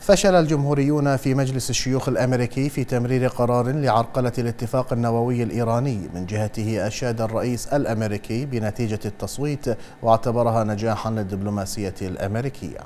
فشل الجمهوريون في مجلس الشيوخ الامريكي في تمرير قرار لعرقله الاتفاق النووي الايراني من جهته اشاد الرئيس الامريكي بنتيجه التصويت واعتبرها نجاحا للدبلوماسيه الامريكيه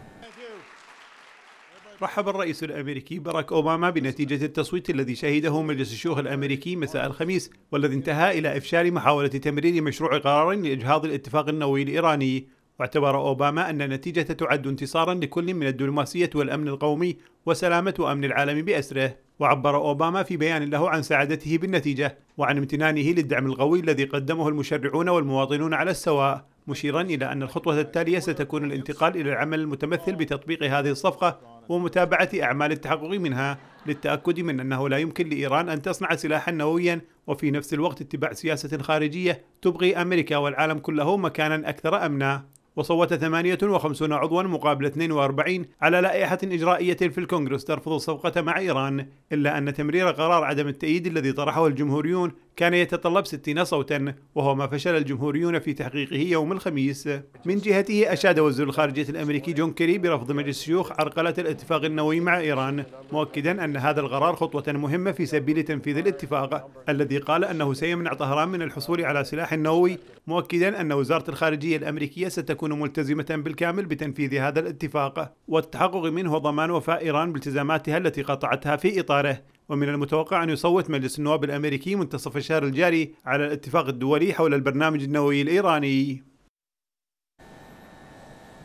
رحب الرئيس الامريكي باراك اوباما بنتيجه التصويت الذي شهده مجلس الشيوخ الامريكي مساء الخميس والذي انتهى الى افشال محاوله تمرير مشروع قرار لاجهاض الاتفاق النووي الايراني واعتبر أوباما أن النتيجة تعد انتصارا لكل من الدبلوماسية والأمن القومي وسلامة أمن العالم بأسره وعبر أوباما في بيان له عن سعادته بالنتيجة وعن امتنانه للدعم القوي الذي قدمه المشرعون والمواطنون على السواء مشيرا إلى أن الخطوة التالية ستكون الانتقال إلى العمل المتمثل بتطبيق هذه الصفقة ومتابعة أعمال التحقق منها للتأكد من أنه لا يمكن لإيران أن تصنع سلاحا نوويا وفي نفس الوقت اتباع سياسة خارجية تبغي أمريكا والعالم كله مكانا أكثر أمنا وصوت 58 عضوا مقابل 42 على لائحة إجرائية في الكونغرس ترفض الصفقة مع إيران إلا أن تمرير قرار عدم التأييد الذي طرحه الجمهوريون كان يتطلب 60 صوتا وهو ما فشل الجمهوريون في تحقيقه يوم الخميس من جهته أشاد وزير الخارجية الأمريكي جون كيري برفض مجلس الشيوخ عرقلة الاتفاق النووي مع إيران مؤكدا أن هذا القرار خطوة مهمة في سبيل تنفيذ الاتفاق الذي قال أنه سيمنع طهران من الحصول على سلاح نووي مؤكدا أن وزارة الخارجية الأمريكية ستكون ملتزمة بالكامل بتنفيذ هذا الاتفاق والتحقق منه ضمان وفاء إيران بالتزاماتها التي قطعتها في إطاره ومن المتوقع أن يصوت مجلس النواب الأمريكي منتصف الشهر الجاري على الاتفاق الدولي حول البرنامج النووي الإيراني